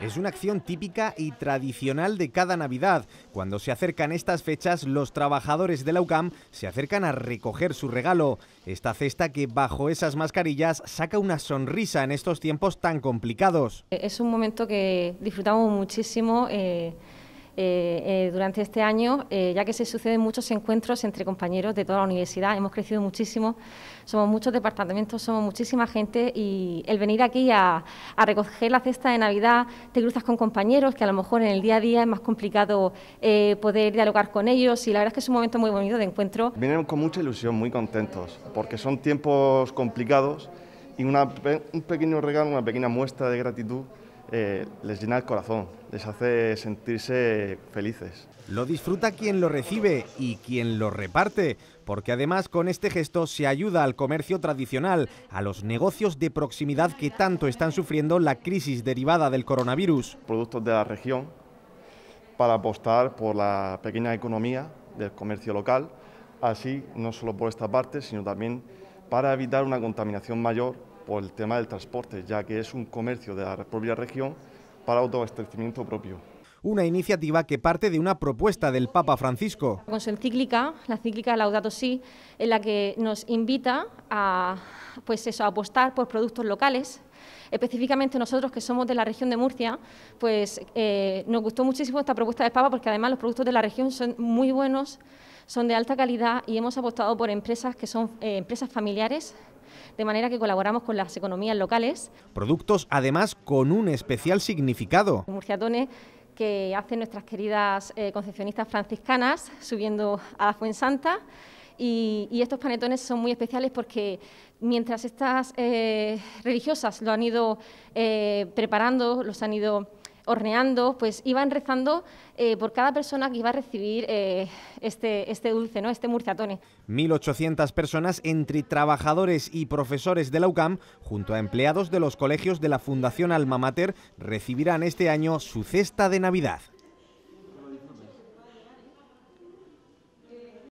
Es una acción típica y tradicional de cada Navidad. Cuando se acercan estas fechas, los trabajadores de la UCAM se acercan a recoger su regalo. Esta cesta que bajo esas mascarillas saca una sonrisa en estos tiempos tan complicados. Es un momento que disfrutamos muchísimo. Eh, eh, eh, durante este año, eh, ya que se suceden muchos encuentros entre compañeros de toda la universidad. Hemos crecido muchísimo, somos muchos departamentos, somos muchísima gente y el venir aquí a, recoger la cesta de Navidad, te cruzas con compañeros que a lo mejor en el día a día es más complicado poder dialogar con ellos y la verdad es que es un momento muy bonito de encuentro. Vienen con mucha ilusión, muy contentos, porque son tiempos complicados y un pequeño regalo, una pequeña muestra de gratitud eh, les llena el corazón, les hace sentirse felices. Lo disfruta quien lo recibe y quien lo reparte, porque además con este gesto se ayuda al comercio tradicional, a los negocios de proximidad que tanto están sufriendo la crisis derivada del coronavirus. Productos de la región para apostar por la pequeña economía del comercio local, así no solo por esta parte, sino también para evitar una contaminación mayor por el tema del transporte, ya que es un comercio de la propia región para autoabastecimiento propio una iniciativa que parte de una propuesta del Papa Francisco. Con su encíclica, la encíclica Laudato Si, en la que nos invita a, pues eso, a apostar por productos locales. Específicamente nosotros que somos de la región de Murcia, pues eh, nos gustó muchísimo esta propuesta del Papa porque además los productos de la región son muy buenos, son de alta calidad y hemos apostado por empresas que son eh, empresas familiares de manera que colaboramos con las economías locales. Productos además con un especial significado. Murciatones que hacen nuestras queridas eh, concepcionistas franciscanas subiendo a la Fuensanta. Y, estos panetones son muy especiales porque mientras estas eh, religiosas lo han ido eh, preparando, los han ido horneando, pues iban rezando eh, por cada persona que iba a recibir eh, este, este dulce, ¿no? este murciatone. 1.800 personas entre trabajadores y profesores de la UCAM, junto a empleados de los colegios de la Fundación Alma Mater, recibirán este año su cesta de Navidad.